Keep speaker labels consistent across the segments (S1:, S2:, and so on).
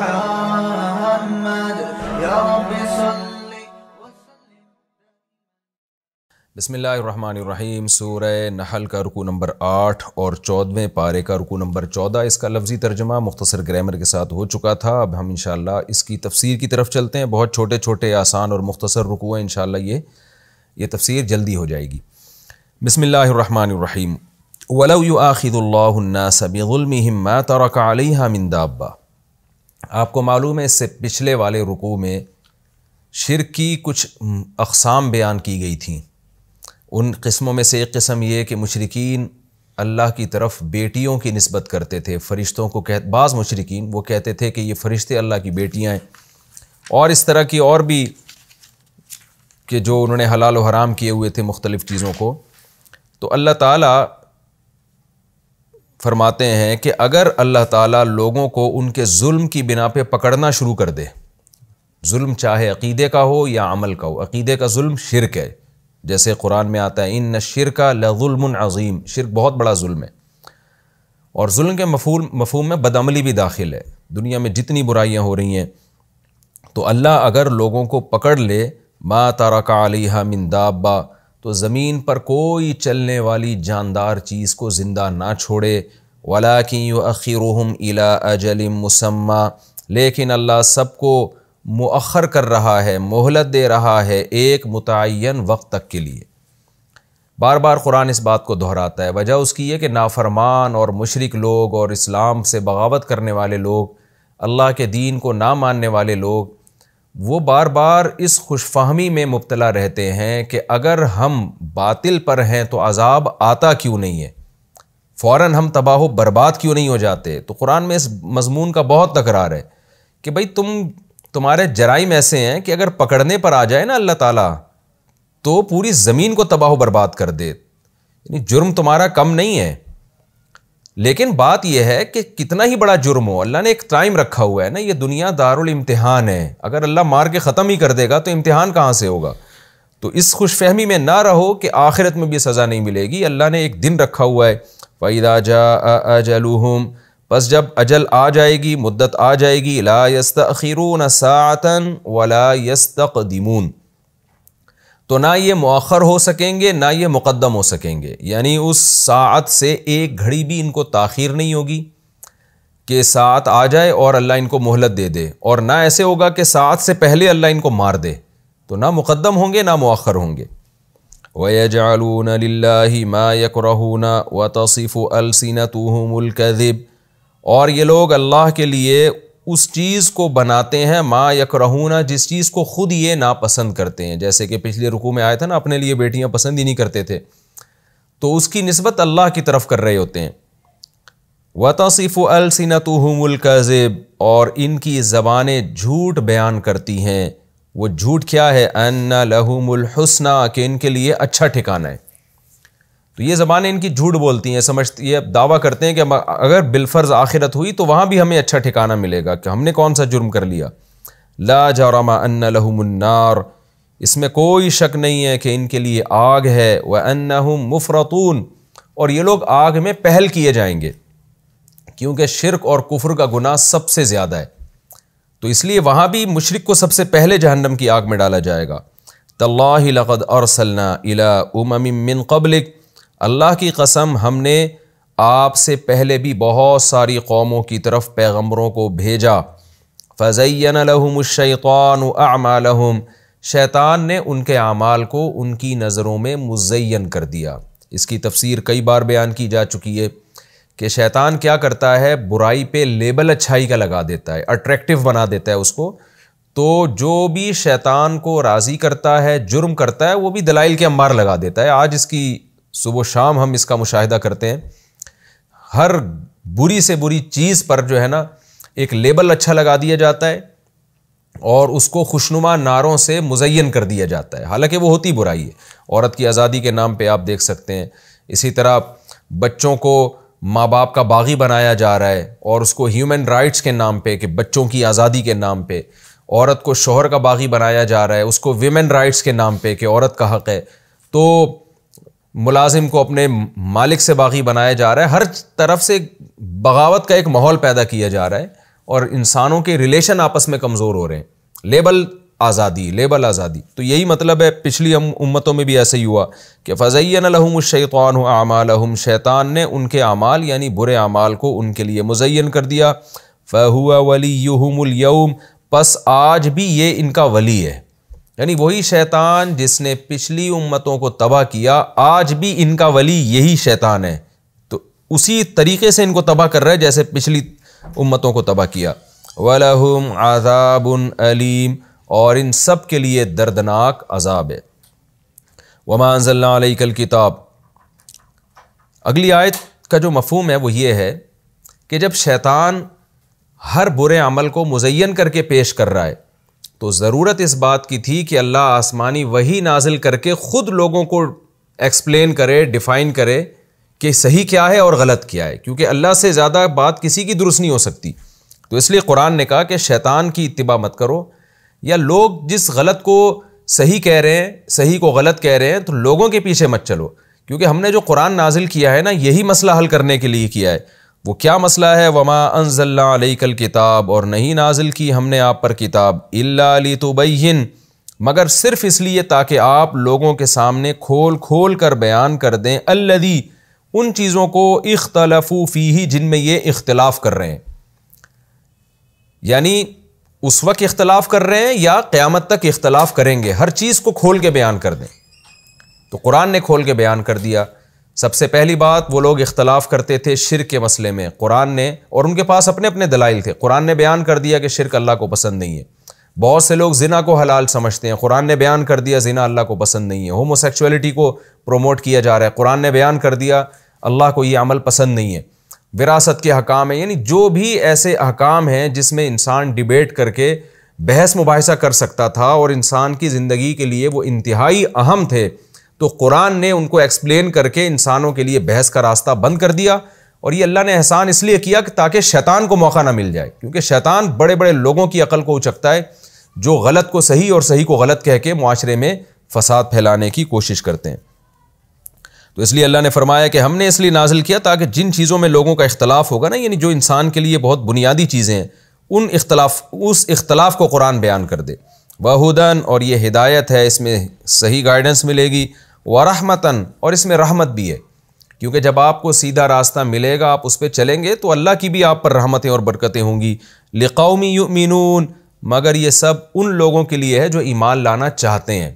S1: محمد बसमीम सूर नहल का रुकू नंबर आठ और चौदहवें पारे का रुकू नंबर चौदह इसका लफ्ज़ी तर्जमा मुख्तर ग्रामर के साथ हो चुका था अब हम इन इसकी तफसीर की तरफ चलते हैं बहुत छोटे छोटे आसान और मुख्तर रुकू हैं इन ये ये तफसीर जल्दी हो जाएगी बसमीम वलू आखिदुल्लासबिलमिम तरक आलिहा मिन आपको मालूम है इससे पिछले वाले रुकू में शिर की कुछ अकसाम बयान की गई थी उन किस्मों में से एक किस्म ये कि मशरकिन अल्लाह की तरफ बेटियों की नस्बत करते थे फ़रिश्तों को कह बाज़ मशरकिन वो कहते थे कि ये फ़रिश्ते अल्लाह की बेटियाँ हैं और इस तरह की और भी कि जो उन्होंने हलाल व हराम किए हुए थे मुख्तलिफ़ चीज़ों को तो अल्लाह ताला फरमाते हैं कि अगर अल्लाह ताला लोगों को उनके जुल्म की बिना पे पकड़ना शुरू कर दे जुल्म चाहे अकीदे का हो या अमल का हो अकीदे का जुल्म शिरक है जैसे कुरान में आता है इन न शिर का लजुल्म अज़ीम शिरक बहुत बड़ा जुल्म है और जुल्म के मफूल मफहम में बदमली भी दाखिल है दुनिया में जितनी बुराइयाँ हो रही हैं तो अल्लाह अगर लोगों को पकड़ ले माँ तारा का मिन दाबा तो ज़मीन पर कोई चलने वाली जानदार चीज़ को ज़िंदा ना छोड़े वलाकिन यखिरहम इला अजल मुसम्मा लेकिन अल्लाह सब को मअखर कर रहा है मोहलत दे रहा है एक मुतन वक्त तक के लिए बार बार कुरान इस बात को दोहराता है वजह उसकी ये कि नाफरमान और मशरक लोग और इस्लाम से बगावत करने वाले लोग अल्लाह के दीन को ना मानने वाले लोग वो बार बार इस खुशफहमी में मुबतला रहते हैं कि अगर हम बातिल पर हैं तो अजाब आता क्यों नहीं है फ़ौरन हम तबाह बर्बाद क्यों नहीं हो जाते तो कुरान में इस मजमून का बहुत तकरार है कि भाई तुम तुम्हारे जराइम ऐसे हैं कि अगर पकड़ने पर आ जाए ना अल्लाह ताला तो पूरी ज़मीन को तबाह बर्बाद कर दे यानी जुर्म तुम्हारा कम नहीं है लेकिन बात यह है कि कितना ही बड़ा जुर्म हो अल्लाह ने एक टाइम रखा हुआ है ना ये दुनिया दारुल इम्तिहान है अगर अल्लाह मार के ख़त्म ही कर देगा तो इम्तिहान कहाँ से होगा तो इस खुशफहमी में ना रहो कि आखिरत में भी सज़ा नहीं मिलेगी अल्लाह ने एक दिन रखा हुआ है फ़ैदा जा अजलहम बस जब अजल आ जाएगी मुद्दत आ जाएगी ला यस्तरून सातन वला यस्तकदमून तो ना ये मौखर हो सकेंगे ना ये मुकदम हो सकेंगे यानी उस सात से एक घड़ी भी इनको ताखिर नहीं होगी कि सात आ जाए और अल्लाह इनको मोहलत दे दे और ना ऐसे होगा कि सात से पहले अल्लाह इनको मार दे तो ना मुकदम होंगे ना मौखर होंगे ويجعلون لله ما यकरहून वतसिफ़ अलसिनतहम अलकदिब और ये लोग अल्लाह के लिए उस चीज़ को बनाते हैं माँ यकरहूना जिस चीज़ को ख़ुद ये नापसंद करते हैं जैसे कि पिछले रुकू में आया था ना अपने लिए बेटियाँ पसंद ही नहीं करते थे तो उसकी नस्बत अल्लाह की तरफ कर रहे होते हैं वतसिफ़ अलसिनतहम अलकज़िब और इनकी ज़बानें झूठ बयान करती हैं वो झूठ क्या है अन्ना लहमुलहसना के इनके लिए अच्छा ठिकाना है तो ये जबान इनकी झूठ बोलती हैं समझती ये दावा करते हैं कि अगर बिलफर्ज आखिरत हुई तो वहाँ भी हमें अच्छा ठिकाना मिलेगा कि हमने कौन सा जुर्म कर लिया ला जरमा अन लहमुन्नार इसमें कोई शक नहीं है कि इनके लिए आग है अन अन्ना मुफरतून और ये लोग आग में पहल किए जाएंगे क्योंकि शिरक और कुफर का गुनाह सबसे ज़्यादा है तो इसलिए वहाँ भी मशरक़ को सबसे पहले जहन्नम की आग में डाला जाएगा तल्लाक़द और इला मिन कबलिक अल्लाह की कसम हमने आपसे पहले भी बहुत सारी कौमों की तरफ पैगम्बरों को भेजा फ़ज़ैन लहमशैतान आमालहम शैतान ने उनके अमाल को उनकी नज़रों में मुजैन कर दिया इसकी तफसीर कई बार बयान की जा चुकी है कि शैतान क्या करता है बुराई पे लेबल अच्छाई का लगा देता है अट्रैक्टिव बना देता है उसको तो जो भी शैतान को राज़ी करता है जुर्म करता है वो भी दलाइल के अंबार लगा देता है आज इसकी सुबह शाम हम इसका मुशाहिदा करते हैं हर बुरी से बुरी चीज़ पर जो है ना एक लेबल अच्छा लगा दिया जाता है और उसको खुशनुमा नारों से मुजैन कर दिया जाता है हालांकि वो होती बुराई है औरत की आज़ादी के नाम पे आप देख सकते हैं इसी तरह बच्चों को माँ बाप का बागी बनाया जा रहा है और उसको ह्यूमन राइट्स के नाम पे कि बच्चों की आज़ादी के नाम पे औरत को शोहर का बागी बनाया जा रहा है उसको विमेन राइट्स के नाम पे कि औरत का हक़ है तो मुलाजिम को अपने मालिक से बागी बनाया जा रहा है हर तरफ से बगावत का एक माहौल पैदा किया जा रहा है और इंसानों के रिलेशन आपस में कमज़ोर हो रहे हैं लेबल आज़ादी लेबल आज़ादी तो यही मतलब है पिछली हम उम्मतों में भी ऐसे ही हुआ कि फ़ज़ैन लहम शैतान आमालहम शैतान ने उनके अमाल यानी बुरे अमाल को उनके लिए मुजैन कर दिया फ़हुआ वली यूहमुलयम बस आज भी ये इनका वली है यानी वही शैतान जिसने पिछली उम्मतों को तबाह किया आज भी इनका वली यही शैतान है तो उसी तरीके से इनको तबाह कर रहा है जैसे पिछली उम्मतों को तबाह किया वलहम आज़ाबन अलीम और इन सब के लिए दर्दनाक अजाब है वमानजल्लाकल किताब अगली आयत का जो मफहम है वो ये है कि जब शैतान हर बुरे अमल को मुजैन करके पेश कर रहा है तो ज़रूरत इस बात की थी कि अल्लाह आसमानी वही नाजिल करके ख़ुद लोगों को एक्सप्लेन करे डिफ़ाइन करे कि सही क्या है और गलत क्या है क्योंकि अल्लाह से ज़्यादा बात किसी की दुरुस्त नहीं हो सकती तो इसलिए कुरान ने कहा कि शैतान की इतबा मत करो या लोग जिस गलत को सही कह रहे हैं सही को गलत कह रहे हैं तो लोगों के पीछे मत चलो क्योंकि हमने जो कुरान नाजिल किया है ना यही मसला हल करने के लिए किया है वो क्या मसला है वमा कल किताब और नहीं नाजिल की हमने आप पर किताब इल्ली तुबैन तो मगर सिर्फ इसलिए ताकि आप लोगों के सामने खोल खोल कर बयान कर दें अल्लदी उन चीज़ों को इख्तलफू फ़ी ही जिनमें ये इख्तलाफ कर रहे हैं यानी उस वक्त इख्तलाफ कर रहे हैं या क़्यामत तक इख्तलाफ करेंगे हर चीज़ को खोल के बयान कर दें तो कुरान ने खोल के बयान कर दिया सबसे पहली बात वो लोग इख्तलाफ करते थे शिर के मसले में कुरान ने और उनके पास अपने अपने दलाइल थे कुरान ने बयान कर दिया कि शिरक अल्लाह को पसंद नहीं है बहुत से लोग जिना को हलाल समझते हैं कुरान ने बयान कर दिया जिना अल्लाह को पसंद नहीं है होमोसेक्चुअलिटी को प्रोमोट किया जा रहा है कुरान ने बयान कर दिया अल्लाह को ये अमल पसंद नहीं है विरासत के अहकाम हैं यानी जो भी ऐसे अहकाम हैं जिसमें इंसान डिबेट करके बहस मुबासा कर सकता था और इंसान की ज़िंदगी के लिए वो इंतहाई अहम थे तो कुरान ने उनको एक्सप्लेन करके इंसानों के लिए बहस का रास्ता बंद कर दिया और ये अल्लाह ने एहसान इसलिए किया कि ताकि शैतान को मौका ना मिल जाए क्योंकि शैतान बड़े बड़े लोगों की अकल को उचकता है जो गलत को सही और सही को गलत कह के माशरे में फसाद फैलाने की कोशिश करते हैं तो इसलिए अल्लाह ने फरमाया कि हमने इसलिए नाजिल किया ताकि जिन चीज़ों में लोगों का इख्तलाफ होगा ना यानी जो इंसान के लिए बहुत बुनियादी चीज़ें हैं उन इख्तलाफ उस इख्तलाफ को कुरान बयान कर दे वहुदन और ये हिदायत है इसमें सही गाइडेंस मिलेगी रहमतन और इसमें रहमत भी है क्योंकि जब आपको सीधा रास्ता मिलेगा आप उस पर चलेंगे तो अल्लाह की भी आप पर रहमतें और बरकतें होंगी लिकौमी यूमिनून मगर ये सब उन लोगों के लिए है जो ईमान लाना चाहते हैं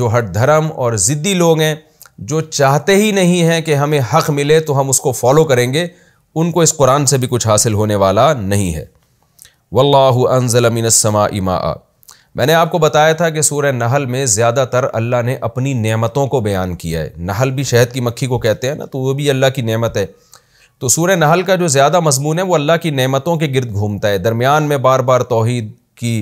S1: जो हट धर्म और ज़िद्दी लोग हैं जो चाहते ही नहीं हैं कि हमें हक मिले तो हम उसको फॉलो करेंगे उनको इस कुरान से भी कुछ हासिल होने वाला नहीं है वल्लाह इमा मैंने आपको बताया था कि सूर्य नहल में ज़्यादातर अल्लाह ने अपनी नेमतों को बयान किया है नहल भी शहद की मक्खी को कहते हैं ना तो वो भी अल्लाह की नेमत है तो सूर्य नहल का जो ज़्यादा मजमून है वो अल्लाह की नेमतों के गिरद घूमता है दरमियान में बार बार तोहद की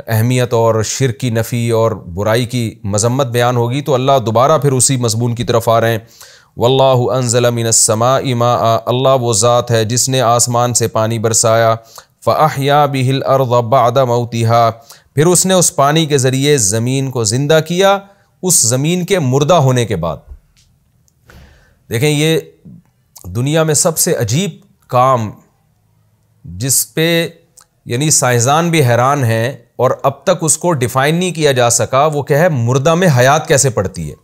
S1: अहमियत और शिर की नफ़ी और बुराई की मजम्मत बयान होगी तो अल्लाह दोबारा फिर उसी मजमून की तरफ आ रहे हैं वल्लासमा इमा अल्लाह वो ज़ात है जिसने आसमान से पानी बरसाया फ़ाहिया बिहिल अरबादा मऊतिहा फिर उसने उस पानी के ज़रिए ज़मीन को ज़िंदा किया उस ज़मीन के मुर्दा होने के बाद देखें ये दुनिया में सबसे अजीब काम जिस पे यानी साइंसदान भी हैरान हैं और अब तक उसको डिफाइन नहीं किया जा सका वो क्या है मुर्दा में हयात कैसे पड़ती है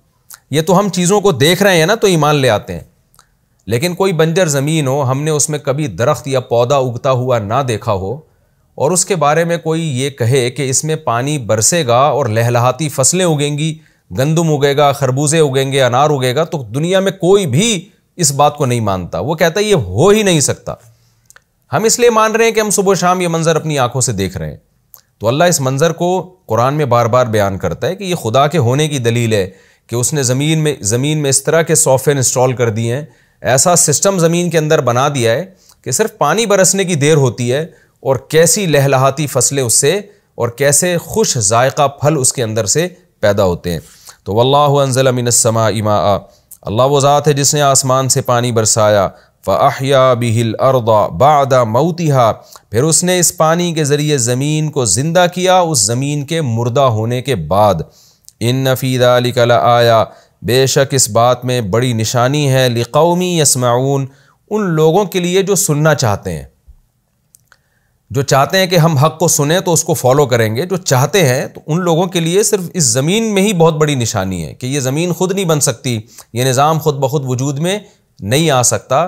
S1: ये तो हम चीज़ों को देख रहे हैं ना तो ईमान ले आते हैं लेकिन कोई बंजर ज़मीन हो हमने उसमें कभी दरख्त या पौधा उगता हुआ ना देखा हो और उसके बारे में कोई ये कहे कि इसमें पानी बरसेगा और लहलहाती फसलें उगेंगी गंदम उगेगा खरबूजे उगेंगे अनार उगेगा तो दुनिया में कोई भी इस बात को नहीं मानता वो कहता है ये हो ही नहीं सकता हम इसलिए मान रहे हैं कि हम सुबह शाम ये मंज़र अपनी आंखों से देख रहे हैं तो अल्लाह इस मंज़र को कुरान में बार बार बयान करता है कि ये खुदा के होने की दलील है कि उसने ज़मीन में ज़मीन में इस तरह के सॉफ्टवेयर इंस्टॉल कर दिए हैं ऐसा सिस्टम ज़मीन के अंदर बना दिया है कि सिर्फ पानी बरसने की देर होती है और कैसी लहलहाती फसलें उससे और कैसे खुश जायका फल उसके अंदर से पैदा होते हैं तो वल्लाजलमिनसमा इमा अल्लाह वो ज़ात है जिसने आसमान से पानी बरसाया फ़ाहिया बिहिल अरदा बादा मऊतिहा फिर उसने इस पानी के ज़रिए ज़मीन को ज़िंदा किया उस ज़मीन के मुर्दा होने के बाद इन नफ़ीदा लिकल आया बेशक इस बात में बड़ी निशानी है लिकौमी यसमाउन उन लोगों के लिए जो सुनना चाहते हैं जो चाहते हैं कि हम हक़ को सुने तो उसको फॉलो करेंगे जो चाहते हैं तो उन लोगों के लिए सिर्फ इस ज़मीन में ही बहुत बड़ी निशानी है कि ये ज़मीन खुद नहीं बन सकती ये निज़ाम खुद ब खुद वजूद में नहीं आ सकता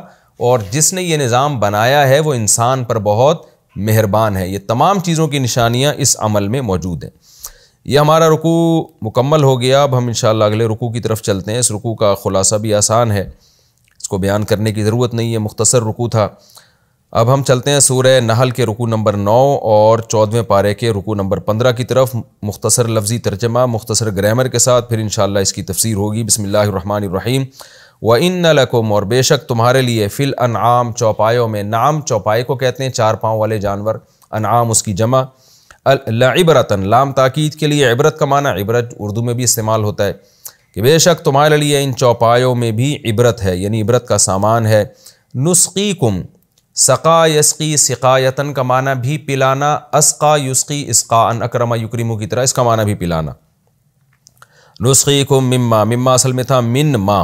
S1: और जिसने ये निज़ाम बनाया है वो इंसान पर बहुत मेहरबान है ये तमाम चीज़ों की निशानियाँ इस अमल में मौजूद हैं ये हमारा रुकू मुकम्मल हो गया अब हम इन अगले रुकू की तरफ चलते हैं इस रुकू का ख़ुलासा भी आसान है इसको बयान करने की ज़रूरत नहीं है मुख्तसर रुकू था अब हम चलते हैं सूर्य नहल के रुकू नंबर नौ और चौदहवें पारे के रुकू नंबर पंद्रह की तरफ मुख्तसर लफ्जी तर्जमा मुख्तसर ग्रामर के साथ फिर इन इसकी तफसीर होगी बसमिल्लर व इन लकुम और बेशक तुम्हारे लिए फ़िल अनाम चौपायों में नाम चौपाए को कहते हैं चार पाँव वाले जानवर अनाम उसकी जमा लाइबरतन लाम ताकीद के लिए इबरत का माना इबरत उर्दू में भी इस्तेमाल होता है कि बेशक तुम्हारे लिए इन चौपायों में भी इबरत है यानी इबरत का सामान है नुस्ख़ी कुम सका यसकी सिकायतन का माना भी पिलाना असका युस्की इसका अन अक्रमा युक्रीमू की तरह इसका माना भी पिलाना नुस्ख़ी कुम मिम्मा मिम्मा असल में था मिन माँ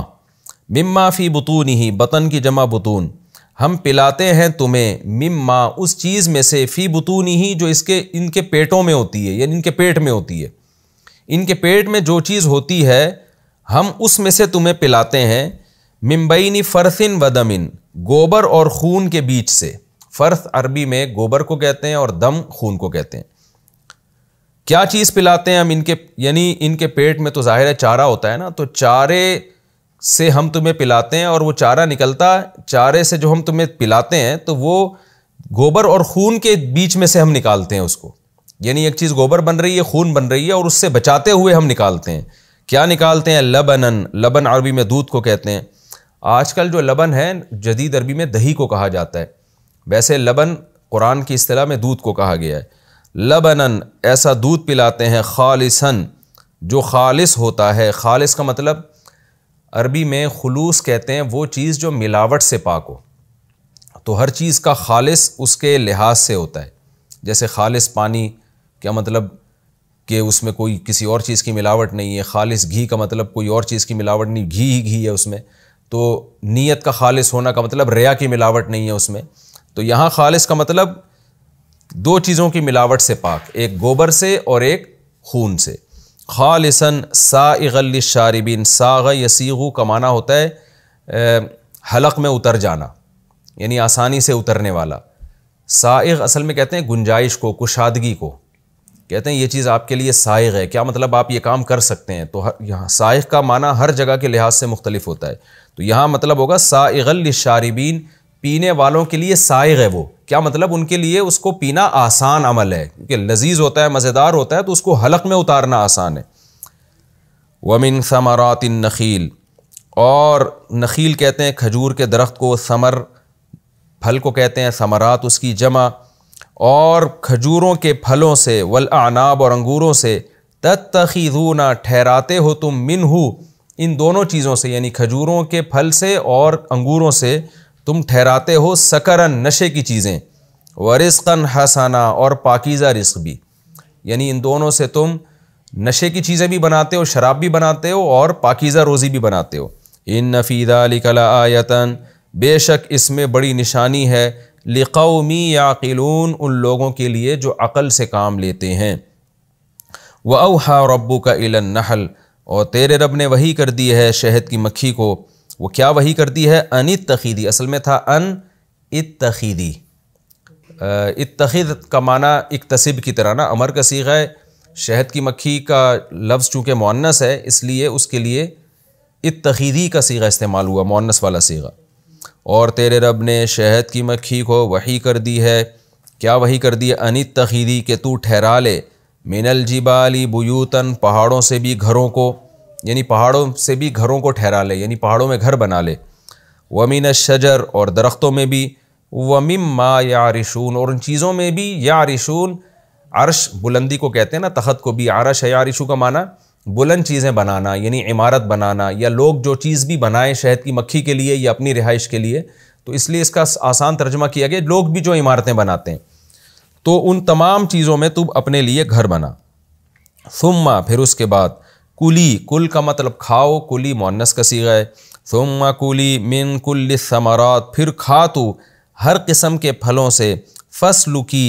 S1: मिम्मा फ़ी बतून ही बतन की जमा बतून हम पिलाते हैं तुम्हें मिम्मा उस चीज़ में से फ़ी बतून ही जो इसके इनके पेटों में होती है यानी इनके पेट में होती है इनके पेट में जो चीज़ होती है हम उस में से तुम्हें पिलाते हैं मिम्बईनी फ़रसिन व दमिन गोबर और खून के बीच से फ़र्स अरबी में गोबर को कहते हैं और दम खून को कहते हैं क्या चीज़ पिलाते हैं हम इनके यानी इनके पेट में तो ज़ाहिर है चारा होता है ना तो चारे से हम तुम्हें पिलाते हैं और वो चारा निकलता चारे से जो हम तुम्हें पिलाते हैं तो वो गोबर और खून के बीच में से हम निकालते हैं उसको यानी एक चीज़ गोबर बन रही है खून बन रही है और उससे बचाते हुए हम निकालते हैं क्या निकालते हैं लबनन लबन अरबी में दूध को कहते हैं आजकल जो लबन है जदीद अरबी में दही को कहा जाता है वैसे लबन कुरान की अतलाह में दूध को कहा गया है लबनन ऐसा दूध पिलाते हैं खालिसन जो खालिस होता है खालिस का मतलब अरबी में खलूस कहते हैं वो चीज़ जो मिलावट से पाक हो तो हर चीज़ का खालिस उसके लिहाज से होता है जैसे खालिस पानी क्या मतलब कि उसमें कोई किसी और चीज़ की मिलावट नहीं है खालिस घी का मतलब कोई और चीज़ की मिलावट नहीं घी ही घी है उसमें तो नीयत का खालिस होना का मतलब रया की मिलावट नहीं है उसमें तो यहाँ खालिस का मतलब दो चीज़ों की मिलावट से पाक एक गोबर से और एक खून से ख़ालसन सागल शारबिन साग यसीगु का माना होता है हलक में उतर जाना यानी आसानी से उतरने वाला साइग असल में कहते हैं गुंजाइश को कुशादगी को कहते हैं ये चीज़ आपके लिए साइग है क्या मतलब आप ये काम कर सकते हैं तो हर यहाँ साइग का माना हर जगह के लिहाज से मुख्तलिफ होता है तो यहाँ मतलब होगा सागल शारबिन पीने वालों के लिए साइग है वो क्या मतलब उनके लिए उसको पीना आसान अमल है क्योंकि लजीज होता है मज़ेदार होता है तो उसको हलक में उतारना आसान है वमिन समरात नखील और नखील कहते हैं खजूर के दरख्त को समर फल को कहते हैं समरात उसकी जमा और खजूरों के फलों से वल अनाब और अंगूरों से तत्खीजूना ठहराते हो तुम हो इन दोनों चीज़ों से यानी खजूरों के फल से और अंगूरों से तुम ठहराते हो सकरन नशे की चीज़ें वरिस्कन हसाना और पाकिज़ा रिस्क भी यानी इन दोनों से तुम नशे की चीज़ें भी बनाते हो शराब भी बनाते हो और पाकिज़ा रोज़ी भी बनाते हो इन नफीदा लिकला आयतन बेशक इसमें बड़ी निशानी है लिकौमी याकिलून उन लोगों के लिए जो अक़ल से काम लेते हैं वह अवहा रब्बू का इलन नहल और तेरे रब ने वही कर दी है शहद की मक्खी को वो क्या वही कर दी है अन तखीदी असल में था अन इतखीदी इतखीद का माना इकतसिब की तरह ना अमर का सीख है शहद की मक्खी का लफ्ज़ चूँकि मोनस है इसलिए उसके लिए इतखीदी का सीगा इस्तेमाल हुआ मोनस वाला सीगा और तेरे रब ने शहद की मक्खी को वही कर दी है क्या वही कर दी है अन तखीदी के तू ठहरा ले मिनल जिबाली बुयूतन पहाड़ों से भी घरों को यानी पहाड़ों से भी घरों को ठहरा ले यानी पहाड़ों में घर बना ले वमीन शजर और दरख्तों में भी वमिम मा रिशून और उन चीज़ों में भी या यारिशून अरश बुलंदी को कहते हैं ना तखत को भी आरश है रिशू का माना बुलंद चीज़ें बनाना यानी इमारत बनाना या लोग जो चीज़ भी बनाएं शहद की मक्खी के लिए या अपनी रिहाइश के लिए तो इसलिए इसका आसान तर्जमा किया गया लोग भी जो इमारतें बनाते हैं तो उन तमाम चीज़ों में तुम अपने लिए घर बना फुम्मा फिर उसके बाद कुली कुल का मतलब खाओ कुली मोनस का सी गए फ़ुम कुली मिन कुल समारात फिर खा तो हर किस्म के फलों से फसलुकी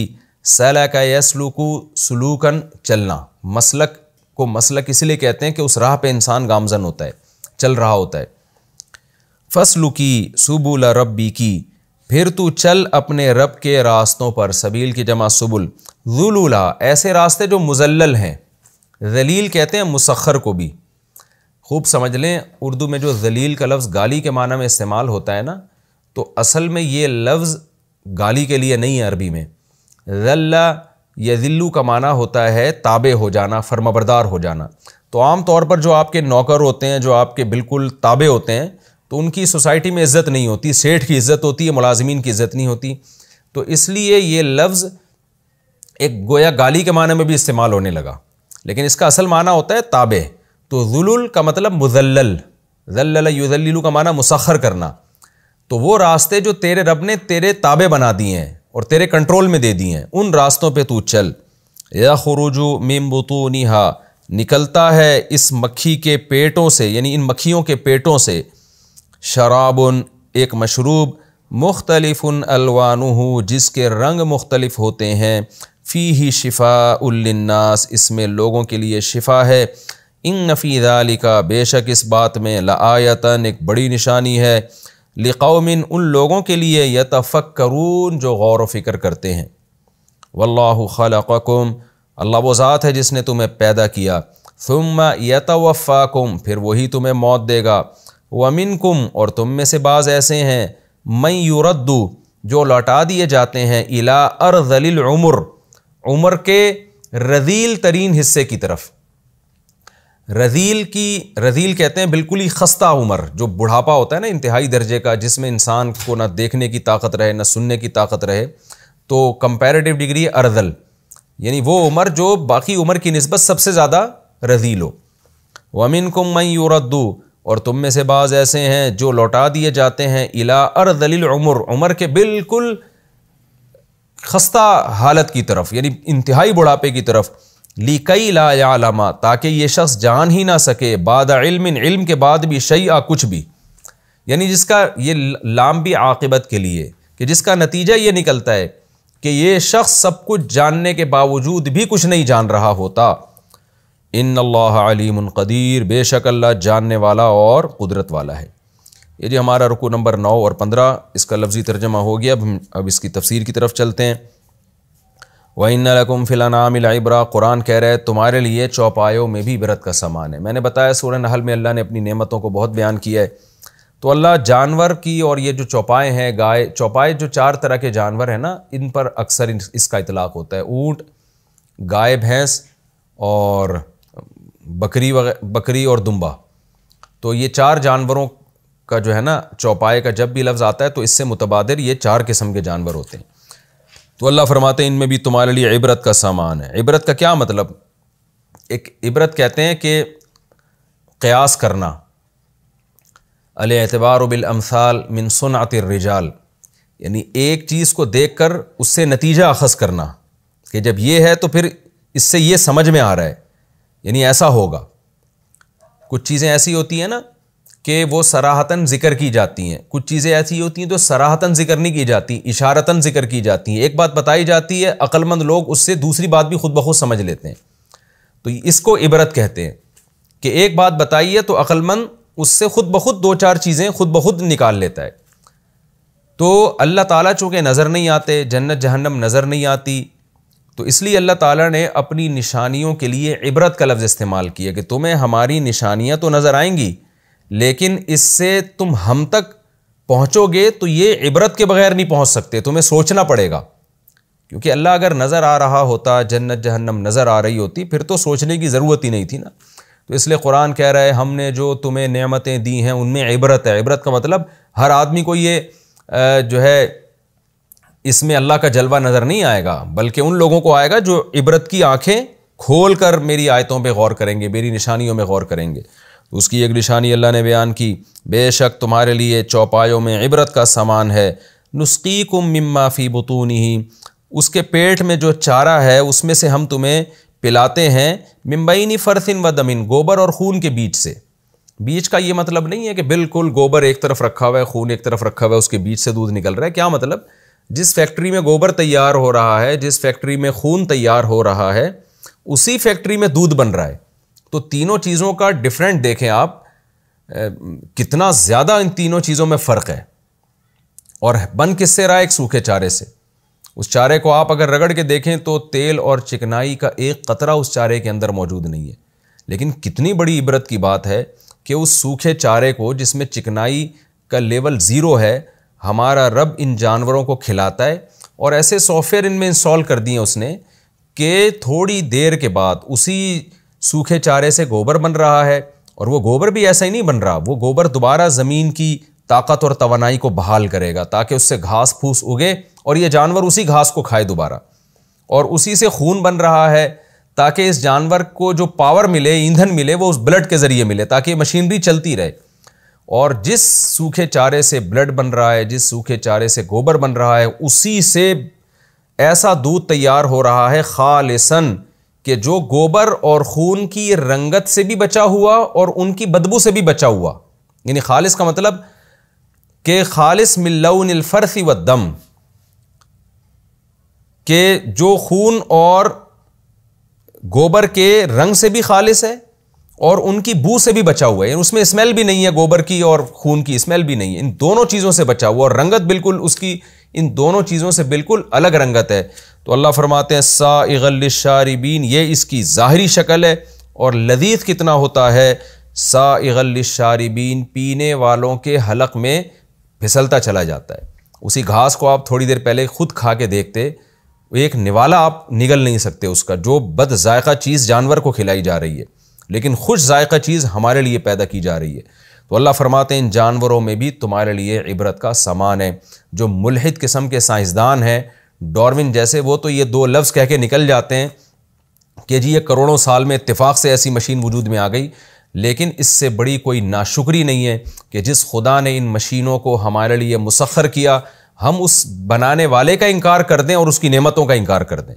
S1: सैला का यसलुकू सलूकन चलना मसलक को मसलक इसलिए कहते हैं कि उस राह पे इंसान गामजन होता है चल रहा होता है फसलुकी सुबुल रब्बी की फिर तू चल अपने रब के रास्तों पर सबील की जमा सुबुल जुलूला ऐसे रास्ते जो मुजल्ल हैं जलील कहते हैं मुसखर को भी खूब समझ लें उर्दू में जो जलील का लफ्ज़ गाली के माना में इस्तेमाल होता है ना तो असल में ये लफ्ज़ गाली के लिए नहीं है अरबी में जल्ला या जिल्लू का माना होता है ताबे हो जाना फर्माबरदार हो जाना तो आम तौर पर जो आपके नौकर होते हैं जो आपके बिल्कुल ताबे होते हैं तो उनकी सोसाइटी में इज़्ज़त नहीं होती सेठ की इज़्ज़त होती है मुलाजमीन की इज़्ज़त नहीं होती तो इसलिए ये लफ्ज़ एक गोया गाली के माने में भी इस्तेमाल होने लगा लेकिन इसका असल माना होता है ताबे तो जुलुल का मतलब मुजल्ल जल्ल युजल्लू का माना मुसखर करना तो वो रास्ते जो तेरे रब ने तेरे ताबे बना दिए हैं और तेरे कंट्रोल में दे दिए हैं उन रास्तों पे तू चल या खुरुजु मीम बतूनिहा निकलता है इस मक्खी के पेटों से यानी इन मक्खियों के पेटों से शराबन एक मशरूब मुख्तलिफ़न अलवानू जिसके रंग मुख्तलिफ होते हैं फ़ी ही शिफ़ा उल्नास इसमें लोगों के लिए शिफा है इन नफ़ी का बेशक इस बात में लायतन एक बड़ी निशानी है लिकाउमिन उन लोगों के लिए करून जो गौर वफ़िक्र करते हैं वल्लाह खलकुम अल्लाह वो ज़ात है जिसने तुम्हें पैदा किया तुम यतवफ़ाकुम फिर वही तुम्हें मौत देगा वमिन कुम और तुम में से बाज़ ऐसे हैं मई यूरदू जो लौटा दिए जाते हैं इला अरजलिल उम्र उम्र के रजील तरीन हिस्से की तरफ रजील की रजील कहते हैं बिल्कुल ही खस्ता उम्र जो बुढ़ापा होता है ना इंतहाई दर्जे का जिसमें इंसान को ना देखने की ताकत रहे ना सुनने की ताकत रहे तो कंपेरेटिव डिग्री अर्दल यानी वो उम्र जो बाकी उम्र की नस्बत सबसे ज़्यादा रजील हो वमिन को मई दू और तुम में से बाज़ ऐसे हैं जो लौटा दिए जाते हैं इला अर्दलिल उम्र उम्र के बिल्कुल खस्ता हालत की तरफ यानी इंतहाई बुढ़ापे की तरफ ली कई ला यालमा ताकि ये शख्स जान ही ना सके बाद इल्म इल्म के बाद भी शई कुछ भी यानी जिसका ये लाम भी आकबत के लिए कि जिसका नतीजा ये निकलता है कि ये शख्स सब कुछ जानने के बावजूद भी कुछ नहीं जान रहा होता इन अल्लाह अलीम बेशक अल्लाह जानने वाला और कुदरत वाला है ये जी हमारा रुकू नंबर नौ और पंद्रह इसका लफ्ज़ी तर्जमा हो गया अब हम अब इसकी तफसीर की तरफ चलते हैं वहीन लकुम फ़िलानाम इब्रा कुरान कह रहे तुम्हारे लिए चौपायों में भी इबरत का सामान है मैंने बताया सूर्य नहल में अल्लाह ने अपनी नेमतों को बहुत बयान किया है तो अल्लाह जानवर की और ये जो चौपाएँ हैं गाय चौपाए जो चार तरह के जानवर हैं ना इन पर अक्सर इसका इतलाक़ होता है ऊँट गाय भैंस और बकरी वगैरह बकरी और दुम्बा तो ये चार जानवरों का जो है ना चौपाए का जब भी लफ्ज़ आता है तो इससे मुतबादर ये चार किस्म के जानवर होते हैं तो अल्लाह फरमाते हैं इनमें भी तुम्हारे लिए इबरत का सामान है इबरत का क्या मतलब एक इबरत कहते हैं कि क़यास करना अल एतबार बिलमसाल मिन सुनात रिजाल यानी एक चीज़ को देख कर उससे नतीजा अखज़ करना कि जब ये है तो फिर इससे ये समझ में आ रहा है यानी ऐसा होगा कुछ चीज़ें ऐसी होती हैं ना कि वो सराहतन जिक्र की जाती हैं कुछ चीज़ें ऐसी होती हैं जो सराहतन जिक्र नहीं की जाती इशारतन जिक्र की जाती हैं एक बात बताई जाती है अक्लमंद लोग उससे दूसरी बात भी खुद ब खुद समझ लेते हैं तो इसको इबरत कहते हैं कि एक बात बताई है तो अक्लमंद उससे खुद ब खुद दो चार चीज़ें खुद ब खुद निकाल लेता है तो अल्लाह ताली चूँकि नज़र नहीं आते जन्नत जहन्नम नज़र नहीं आती तो इसलिए अल्लाह ताला ने अपनी निशानियों के लिए इबरत का लफ्ज़ इस्तेमाल किया कि तुम्हें हमारी निशानियाँ तो नज़र आएंगी लेकिन इससे तुम हम तक पहुंचोगे तो ये इबरत के बगैर नहीं पहुंच सकते तुम्हें सोचना पड़ेगा क्योंकि अल्लाह अगर नज़र आ रहा होता जन्नत जहन्नम नज़र आ रही होती फिर तो सोचने की ज़रूरत ही नहीं थी ना तो इसलिए कुरान कह रहा है हमने जो तुम्हें नेमतें दी हैं उनमें इबरत है इबरत का मतलब हर आदमी को ये जो है इसमें अल्लाह का जलवा नज़र नहीं आएगा बल्कि उन लोगों को आएगा जो इबरत की आँखें खोल कर मेरी आयतों पर गौर करेंगे मेरी निशानियों में गौर करेंगे उसकी एक निशानी अल्लाह ने बयान की बेशक तुम्हारे लिए चौपायों में इबरत का सामान है नुस्खी कुम मम्मा फ़ी बतूनी उसके पेट में जो चारा है उसमें से हम तुम्हें पिलाते हैं मिम्बईनी फ़रसिन व दमिन गोबर और खून के बीच से बीच का ये मतलब नहीं है कि बिल्कुल गोबर एक तरफ रखा हुआ है खून एक तरफ रखा हुआ है उसके बीच से दूध निकल रहा है क्या मतलब जिस फैक्ट्री में गोबर तैयार हो रहा है जिस फैक्ट्री में खून तैयार हो रहा है उसी फैक्ट्री में दूध बन रहा है तो तीनों चीज़ों का डिफरेंट देखें आप कितना ज़्यादा इन तीनों चीज़ों में फ़र्क है और बन किससे रहा एक सूखे चारे से उस चारे को आप अगर रगड़ के देखें तो तेल और चिकनाई का एक कतरा उस चारे के अंदर मौजूद नहीं है लेकिन कितनी बड़ी इबरत की बात है कि उस सूखे चारे को जिसमें चिकनाई का लेवल ज़ीरो है हमारा रब इन जानवरों को खिलाता है और ऐसे सॉफ्टवेयर इनमें इंस्टॉल कर दिए उसने कि थोड़ी देर के बाद उसी सूखे चारे से गोबर बन रहा है और वो गोबर भी ऐसा ही नहीं बन रहा वो गोबर दोबारा ज़मीन की ताकत और तोानाई को बहाल करेगा ताकि उससे घास फूस उगे और ये जानवर उसी घास को खाए दोबारा और उसी से खून बन रहा है ताकि इस जानवर को जो पावर मिले ईंधन मिले वो उस ब्लड के ज़रिए मिले ताकि मशीनरी चलती रहे और जिस सूखे चारे से ब्लड बन रहा है जिस सूखे चारे से गोबर बन रहा है उसी से ऐसा दूध तैयार हो रहा है खालसन कि जो गोबर और खून की रंगत से भी बचा हुआ और उनकी बदबू से भी बचा हुआ यानी खालिस का मतलब कि खालिस मिल्लाफ़रसी व दम के जो खून और गोबर के रंग से भी खालिस है और उनकी बू से भी बचा हुआ है उसमें स्मेल भी नहीं है गोबर की और खून की स्मेल भी नहीं है इन दोनों चीज़ों से बचा हुआ और रंगत बिल्कुल उसकी इन दोनों चीज़ों से बिल्कुल अलग रंगत है तो अल्लाह फरमाते हैं साइगल शारिबीन ये इसकी ज़ाहरी शक्ल है और लदीफ कितना होता है साइगल शारिबीन पीने वालों के हलक में फिसलता चला जाता है उसी घास को आप थोड़ी देर पहले खुद खा के देखते एक निवाला आप निगल नहीं सकते उसका जो बद जायका चीज़ जानवर को खिलाई जा रही है लेकिन खुश जायका चीज़ हमारे लिए पैदा की जा रही है तो अल्लाह फरमाते हैं इन जानवरों में भी तुम्हारे लिए इबरत का सामान है जो मुलहिद किस्म के साइंसदान हैं डॉर्विन जैसे वो तो ये दो लफ्ज़ कह के निकल जाते हैं कि जी ये करोड़ों साल में इतफाक़ से ऐसी मशीन वजूद में आ गई लेकिन इससे बड़ी कोई नाशुक्री नहीं है कि जिस खुदा ने इन मशीनों को हमारे लिए मुसखर किया हम उस बनाने वाले का इनकार कर दें और उसकी नेमतों का इनकार कर दें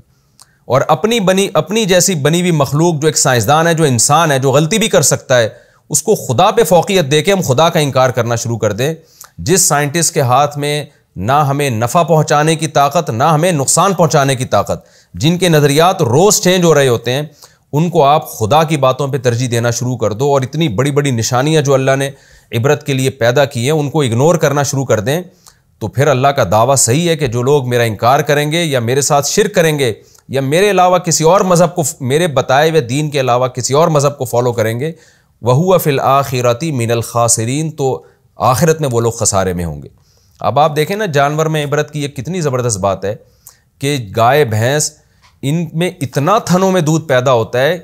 S1: और अपनी बनी अपनी जैसी बनी हुई मखलूक जो एक साइंसदान है जो इंसान है जो गलती भी कर सकता है उसको खुदा पे फोकियत दे के हम खुदा का इनकार करना शुरू कर दें जिस साइंटिस्ट के हाथ में ना हमें नफ़ा पहुंचाने की ताकत ना हमें नुकसान पहुंचाने की ताकत जिनके नज़रियात रोज़ चेंज हो रहे होते हैं उनको आप खुदा की बातों पे तरजीह देना शुरू कर दो और इतनी बड़ी बड़ी निशानियां जो अल्लाह ने इबरत के लिए पैदा की हैं उनको इग्नोर करना शुरू कर दें तो फिर अल्लाह का दावा सही है कि जो लोग मेरा इनकार करेंगे या मेरे साथ शिर करेंगे या मेरे अलावा किसी और मज़हब को मेरे बताए हुए दीन के अलावा किसी और मज़हब को फॉलो करेंगे वहुआ फ़िल आखिरती मिनल खासरीन तो आखिरत में वो लोग खसारे में होंगे अब आप देखें ना जानवर में इबरत की ये कितनी ज़बरदस्त बात है कि गाय भैंस इनमें इतना थनों में दूध पैदा होता है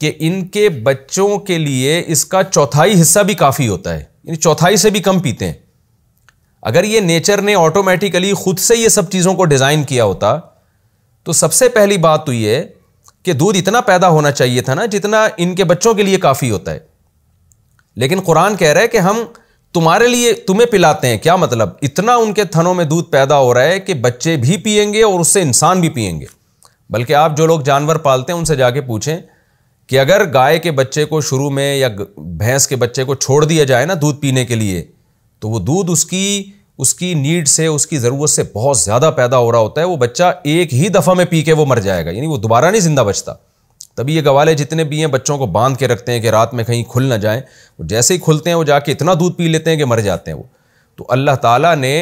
S1: कि इनके बच्चों के लिए इसका चौथाई हिस्सा भी काफ़ी होता है यानी चौथाई से भी कम पीते हैं अगर ये नेचर ने ऑटोमेटिकली खुद से ये सब चीज़ों को डिज़ाइन किया होता तो सबसे पहली बात तो ये कि दूध इतना पैदा होना चाहिए था ना जितना इनके बच्चों के लिए काफ़ी होता है लेकिन कुरान कह रहा है कि हम तुम्हारे लिए तुम्हें पिलाते हैं क्या मतलब इतना उनके थनों में दूध पैदा हो रहा है कि बच्चे भी पियेंगे और उससे इंसान भी पियेंगे बल्कि आप जो लोग जानवर पालते हैं उनसे जाके पूछें कि अगर गाय के बच्चे को शुरू में या भैंस के बच्चे को छोड़ दिया जाए ना दूध पीने के लिए तो वो दूध उसकी उसकी नीड से उसकी ज़रूरत से बहुत ज़्यादा पैदा हो रहा होता है वो बच्चा एक ही दफ़ा में पी के वो मर जाएगा यानी वो दोबारा नहीं ज़िंदा बचता तभी ये गवाले जितने भी हैं बच्चों को बांध के रखते हैं कि रात में कहीं खुल ना जाएं वो जैसे ही खुलते हैं वो जाके इतना दूध पी लेते हैं कि मर जाते हैं वो तो अल्लाह ताला ने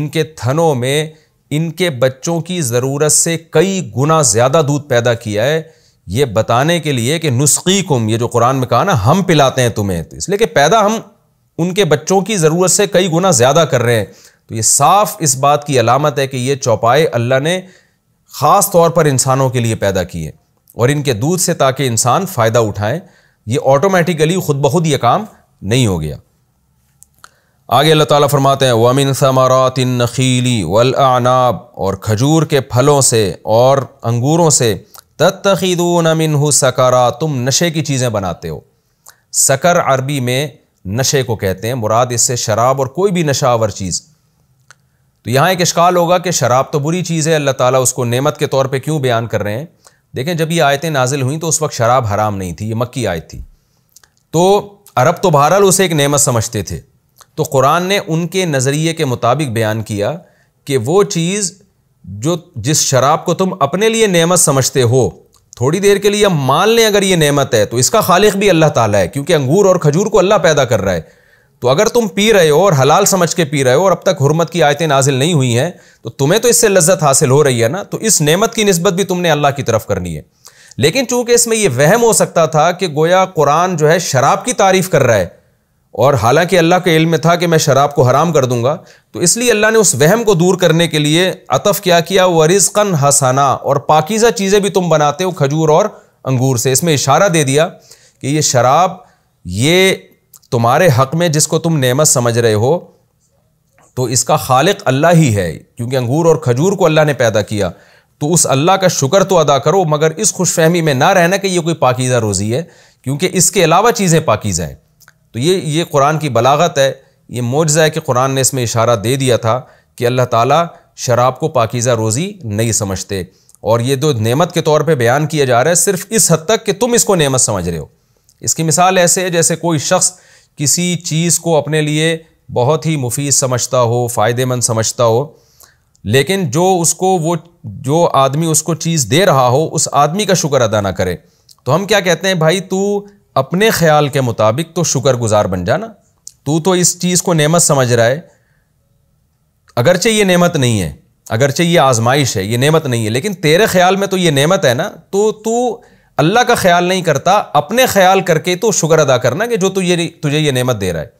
S1: इनके थनों में इनके बच्चों की ज़रूरत से कई गुना ज़्यादा दूध पैदा किया है ये बताने के लिए कि नुस्खी कुम ये जो कुरान में कहा ना हम पिलाते हैं तुम्हें तो इसलिए कि पैदा हम उनके बच्चों की ज़रूरत से कई गुना ज़्यादा कर रहे हैं तो ये साफ इस बात की अलामत है कि ये चौपाए अल्लाह ने ख़ास तौर पर इंसानों के लिए पैदा किए और इनके दूध से ताकि इंसान फ़ायदा उठाएं ये ऑटोमेटिकली खुद ब ये काम नहीं हो गया आगे अल्लाह ताला फरमाते हैं वमिन समारात नखीली वल आनाब और खजूर के फलों से और अंगूरों से तत्तखीदून हु सकरा तुम नशे की चीज़ें बनाते हो सकर अरबी में नशे को कहते हैं मुराद इससे शराब और कोई भी नशावर चीज़ तो यहाँ एक इश्काल होगा कि शराब तो बुरी चीज़ है अल्लाह ताला उसको नेमत के तौर पे क्यों बयान कर रहे हैं देखें जब ये आयतें नाजिल हुई तो उस वक्त शराब हराम नहीं थी ये मक्की आयत थी तो अरब तो बहरहाल उसे एक नेमत समझते थे तो कुरान ने उनके नज़रिए के मुताबिक बयान किया कि वो चीज़ जो जिस शराब को तुम अपने लिए नेमत समझते हो थोड़ी देर के लिए मान लें अगर ये नेमत है तो इसका खालिक भी अल्लाह ताला है क्योंकि अंगूर और खजूर को अल्लाह पैदा कर रहा है तो अगर तुम पी रहे हो और हलाल समझ के पी रहे हो और अब तक हुरमत की आयतें नाजिल नहीं हुई हैं तो तुम्हें तो इससे लज्जत हासिल हो रही है ना तो इस नेमत की नस्बत भी तुमने अल्लाह की तरफ करनी है लेकिन चूंकि इसमें यह वहम हो सकता था कि गोया कुरान जो है शराब की तारीफ कर रहा है और हालांकि अल्लाह के इल्म में था कि मैं शराब को हराम कर दूंगा तो इसलिए अल्लाह ने उस वहम को दूर करने के लिए अतफ़ क्या किया कन हसाना और पाकिज़ा चीज़ें भी तुम बनाते हो खजूर और अंगूर से इसमें इशारा दे दिया कि ये शराब ये तुम्हारे हक में जिसको तुम नेमत समझ रहे हो तो इसका खालिक अल्लाह ही है क्योंकि अंगूर और खजूर को अल्लाह ने पैदा किया तो उस अल्लाह का शुक्र तो अदा करो मगर इस खुश फहमी में ना रहना कि ये कोई पाकिज़ा रोज़ी है क्योंकि इसके अलावा चीज़ें पाकिज़ा हैं तो ये ये कुरान की बलागत है ये मोजा है कि कुरान ने इसमें इशारा दे दिया था कि अल्लाह ताला शराब को पाकिज़ा रोज़ी नहीं समझते और ये जो नेमत के तौर पे बयान किया जा रहा है सिर्फ इस हद तक कि तुम इसको नेमत समझ रहे हो इसकी मिसाल ऐसे है जैसे कोई शख्स किसी चीज़ को अपने लिए बहुत ही मुफीद समझता हो फ़ायदेमंद समझता हो लेकिन जो उसको वो जो आदमी उसको चीज़ दे रहा हो उस आदमी का शुक्र अदा ना करे तो हम क्या कहते हैं भाई तू अपने ख्याल के मुताबिक तो शुक्र गुज़ार बन जाना तू तो इस चीज़ को नेमत समझ रहा है अगरचे ये नेमत नहीं है अगरचे ये आजमाइश है ये नेमत नहीं है लेकिन तेरे ख्याल में तो ये नेमत है ना तो तू अल्लाह का ख्याल नहीं करता अपने ख्याल करके तो शुक्र अदा करना कि जो तू ये तुझे ये नेमत दे रहा है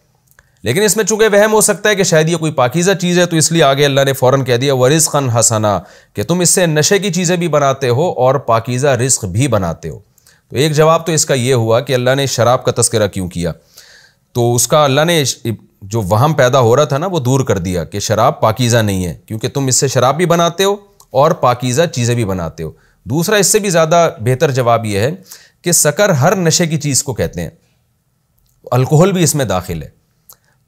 S1: लेकिन इसमें चूंकि वहम हो सकता है कि शायद ये कोई पाकिज़ा चीज़ है तो इसलिए आगे अल्लाह ने फ़ौरन कह दिया वरिस खन हसना कि तुम इससे नशे की चीज़ें भी बनाते हो और पाकिज़ा रिस्क भी बनाते हो तो एक जवाब तो इसका यह हुआ कि अल्लाह ने शराब का तस्करा क्यों किया तो उसका अल्लाह ने जो वहम पैदा हो रहा था ना वो दूर कर दिया कि शराब पाकिज़ा नहीं है क्योंकि तुम इससे शराब भी बनाते हो और पाकिज़ा चीज़ें भी बनाते हो दूसरा इससे भी ज़्यादा बेहतर जवाब यह है कि सकर हर नशे की चीज़ को कहते हैं अल्कोहल भी इसमें दाखिल है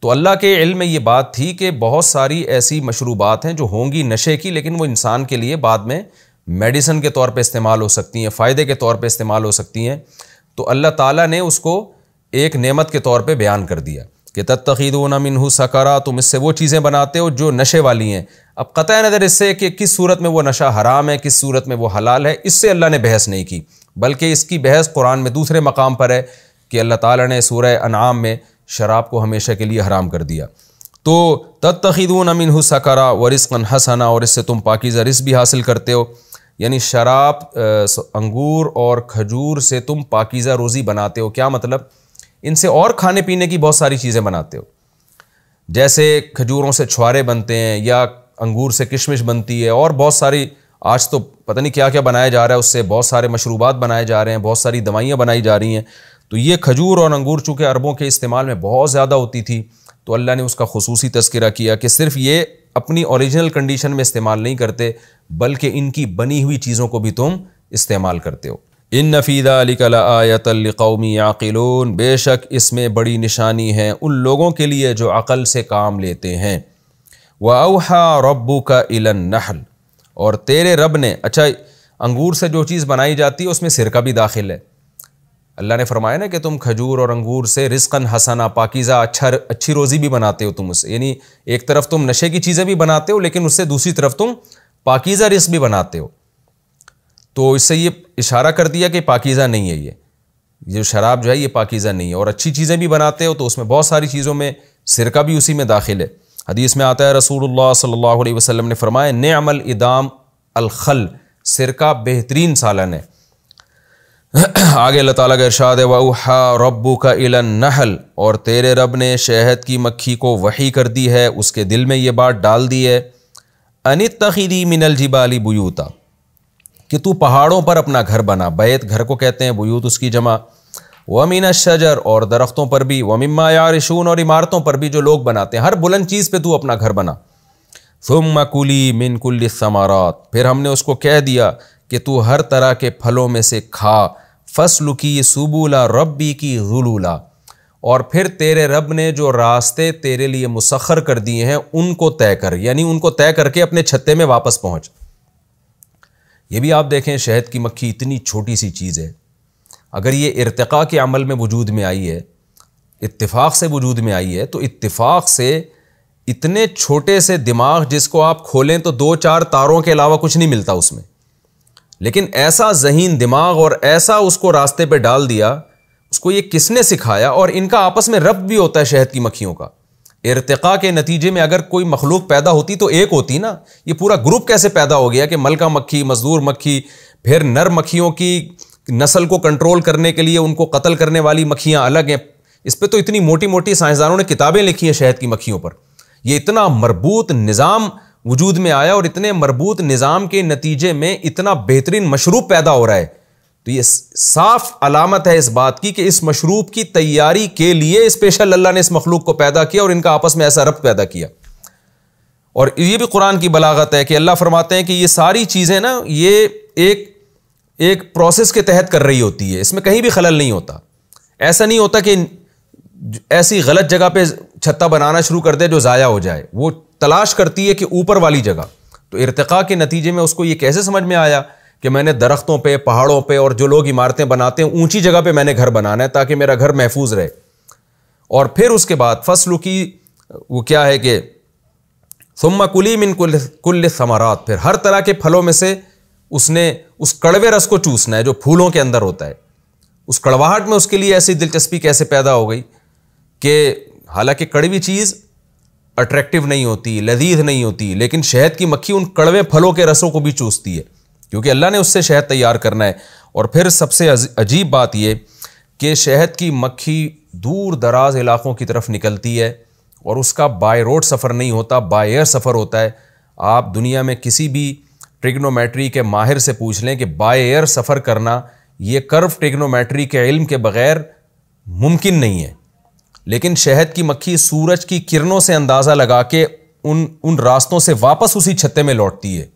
S1: तो अल्लाह के इल्म में ये बात थी कि बहुत सारी ऐसी मशरूबात हैं जो होंगी नशे की लेकिन वो इंसान के लिए बाद में मेडिसन के तौर पे इस्तेमाल हो सकती हैं फ़ायदे के तौर पे इस्तेमाल हो सकती हैं तो अल्लाह ताला ने उसको एक नेमत के तौर पे बयान कर दिया कि तत्तखीदून मिनहू सकारा तुम इससे वो चीज़ें बनाते हो जो नशे वाली हैं अब क़त नज़र इससे कि किस सूरत में वो नशा हराम है किस सूरत में वो हलाल है इससे अल्लाह ने बहस नहीं की बल्कि इसकी बहस कुरान में दूसरे मकाम पर है कि अल्लाह ताला ने सूरह अनाम में शराब को हमेशा के लिए हराम कर दिया तो तत्तखीदून मिनहू सकारा व रिसकन हसना और इससे तुम पाकिज़ा रिस भी हासिल करते हो यानी शराब अंगूर और खजूर से तुम पाकिज़ा रोज़ी बनाते हो क्या मतलब इनसे और खाने पीने की बहुत सारी चीज़ें बनाते हो जैसे खजूरों से छुआरे बनते हैं या अंगूर से किशमिश बनती है और बहुत सारी आज तो पता नहीं क्या क्या बनाया जा रहा है उससे बहुत सारे मशरूबात बनाए जा रहे हैं बहुत सारी दवाइयाँ बनाई जा रही हैं तो ये खजूर और अंगूर चूँकि अरबों के इस्तेमाल में बहुत ज़्यादा होती थी तो अल्लाह ने उसका खसूसी तस्करा किया कि सिर्फ ये अपनी ओरिजिनल कंडीशन में इस्तेमाल नहीं करते बल्कि इनकी बनी हुई चीज़ों को भी तुम इस्तेमाल करते हो इन नफ़ीदा अली कौमी आकिलून बेशक इसमें बड़ी निशानी है उन लोगों के लिए जो अक़ल से काम लेते हैं व अवहा रब्बू का इलन नहल और तेरे रब ने अच्छा अंगूर से जो चीज़ बनाई जाती है उसमें सिरका भी दाखिल है अल्लाह ने फरमाया ना कि तुम खजूर और अंगूर से रिस्कन हसना पाकिज़ा अच्छा अच्छी रोज़ी भी बनाते हो तुम उससे यानी एक तरफ तुम नशे की चीज़ें भी बनाते हो लेकिन उससे दूसरी तरफ तुम पाकिज़ा रिस्क भी बनाते हो तो इससे ये इशारा कर दिया कि पाकिज़ा नहीं है ये जो शराब जो है ये पाकिज़ा नहीं है और अच्छी चीज़ें भी बनाते हो तो उसमें बहुत सारी चीज़ों में सिरका भी उसी में दाखिल है हदीस में आता है रसूल सल्ला वसलम ने फरमाया नमल इदाम अलखल सिरका बेहतरीन सालन है आगे अल्लाह ताला का इरशाद है वाहा रब्बू का इलन नहल और तेरे रब ने शहद की मक्खी को वही कर दी है उसके दिल में ये बात डाल दी है अनित तखीदी मिनल जिबाली बुयूता कि तू पहाड़ों पर अपना घर बना बैत घर को कहते हैं बुयूत उसकी जमा वमीन शजर और दरख्तों पर भी वमिमा यारिशून और इमारतों पर भी जो लोग बनाते हैं हर बुलंद चीज़ पर तू अपना घर बना फुम मकुली मिनकुल्ल समारात फिर हमने उसको कह दिया कि तू हर तरह के फलों में से खा फसल की सुबूला रब्बी की गुलूला और फिर तेरे रब ने जो रास्ते तेरे लिए मुसखर कर दिए हैं उनको तय कर यानी उनको तय करके अपने छत्ते में वापस पहुँच ये भी आप देखें शहद की मक्खी इतनी छोटी सी चीज़ है अगर ये इरतका के अमल में वजूद में आई है इतफाक़ से वजूद में आई है तो इतफाक से इतने छोटे से दिमाग जिसको आप खोलें तो दो चार तारों के अलावा कुछ नहीं मिलता उसमें लेकिन ऐसा जहीन दिमाग और ऐसा उसको रास्ते पे डाल दिया उसको ये किसने सिखाया और इनका आपस में रब भी होता है शहद की मक्खियों का इरतका के नतीजे में अगर कोई मखलूक पैदा होती तो एक होती ना ये पूरा ग्रुप कैसे पैदा हो गया कि मलका मक्खी मजदूर मक्खी फिर नर मक्खियों की नस्ल को कंट्रोल करने के लिए उनको कत्ल करने वाली मक्खियाँ अलग हैं इस पर तो इतनी मोटी मोटी साइंसदानों ने किताबें लिखी हैं शहद की मक्खियों पर यह इतना मरबूत निज़ाम वजूद में आया और इतने मरबूत निज़ाम के नतीजे में इतना बेहतरीन मशरूब पैदा हो रहा है तो ये साफ अलामत है इस बात की कि इस मशरूब की तैयारी के लिए स्पेशल अल्लाह ने इस मखलूक को पैदा किया और इनका आपस में ऐसा रब पैदा किया और ये भी कुरान की बलागत है कि अल्लाह फरमाते हैं कि ये सारी चीज़ें ना ये एक एक प्रोसेस के तहत कर रही होती है इसमें कहीं भी खलल नहीं होता ऐसा नहीं होता कि ऐसी गलत जगह पे छत्ता बनाना शुरू कर दे जो ज़ाया हो जाए वो तलाश करती है कि ऊपर वाली जगह तो इरतका के नतीजे में उसको ये कैसे समझ में आया कि मैंने दरख्तों पे पहाड़ों पे और जो लोग इमारतें बनाते हैं ऊंची जगह पे मैंने घर बनाना है ताकि मेरा घर महफूज रहे और फिर उसके बाद फसल की वो क्या है कि सुम्मा कुली मिन कुल कुल समारात फिर हर तरह के फलों में से उसने उस कड़वे रस को चूसना है जो फूलों के अंदर होता है उस कड़वाहट में उसके लिए ऐसी दिलचस्पी कैसे पैदा हो गई कि हालांकि कड़वी चीज़ अट्रैक्टिव नहीं होती लजीज नहीं होती लेकिन शहद की मक्खी उन कड़वे फलों के रसों को भी चूसती है क्योंकि अल्लाह ने उससे शहद तैयार करना है और फिर सबसे अजीब बात यह कि शहद की मक्खी दूर दराज इलाक़ों की तरफ निकलती है और उसका बाय रोड सफ़र नहीं होता बाय एयर सफ़र होता है आप दुनिया में किसी भी ट्रिग्नोमेट्री के माहिर से पूछ लें कि बाय एयर सफ़र करना ये कर्व ट्रिग्नोमेट्री के इल्म के बग़ैर मुमकिन नहीं है लेकिन शहद की मक्खी सूरज की किरणों से अंदाज़ा लगा के उन उन रास्तों से वापस उसी छत्ते में लौटती है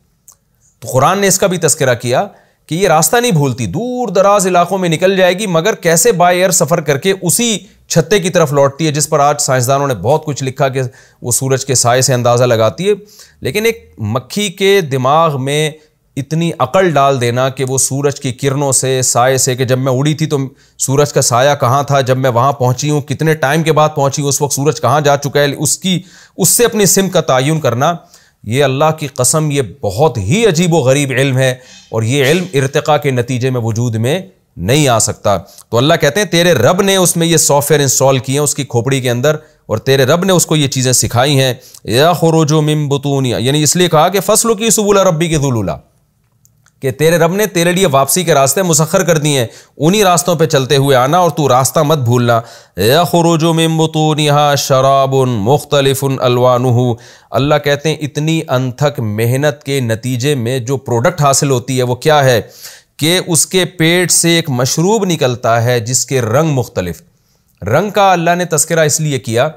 S1: तो कुरान ने इसका भी तस्करा किया कि ये रास्ता नहीं भूलती दूर दराज इलाकों में निकल जाएगी मगर कैसे बाय एयर सफ़र करके उसी छत्ते की तरफ लौटती है जिस पर आज साइंसदानों ने बहुत कुछ लिखा कि वो सूरज के साय से अंदाज़ा लगाती है लेकिन एक मक्खी के दिमाग में इतनी अकल डाल देना कि वो सूरज की किरणों से साय से कि जब मैं उड़ी थी तो सूरज का साया कहाँ था जब मैं वहाँ पहुँची हूँ कितने टाइम के बाद पहुँची उस वक्त सूरज कहाँ जा चुका है उसकी उससे अपनी सिम का तयन करना ये अल्लाह की कसम ये बहुत ही अजीब व गरीब इल्म है और ये इल्म इरतका के नतीजे में वजूद में नहीं आ सकता तो अल्लाह कहते हैं तेरे रब ने उसमें ये सॉफ्टवेयर इंस्टॉल किए उसकी खोपड़ी के अंदर और तेरे रब ने उसको ये चीज़ें सिखाई हैं या खुरुजो मिम बतूनिया यानी इसलिए कहा कि फसलों की सबूला रबी की दुलूला कि तेरे रब ने तेरे लिए वापसी के रास्ते मुसखर कर दिए हैं उन्हीं रास्तों पे चलते हुए आना और तू रास्ता मत भूलना यखरुज मिमबतून यहाँ शराबन मुख्तलिफ़न अलवान अल्लाह कहते हैं इतनी अनथक मेहनत के नतीजे में जो प्रोडक्ट हासिल होती है वो क्या है कि उसके पेट से एक मशरूब निकलता है जिसके रंग मुख्तलिफ रंग का अल्लाह ने तस्करा इसलिए किया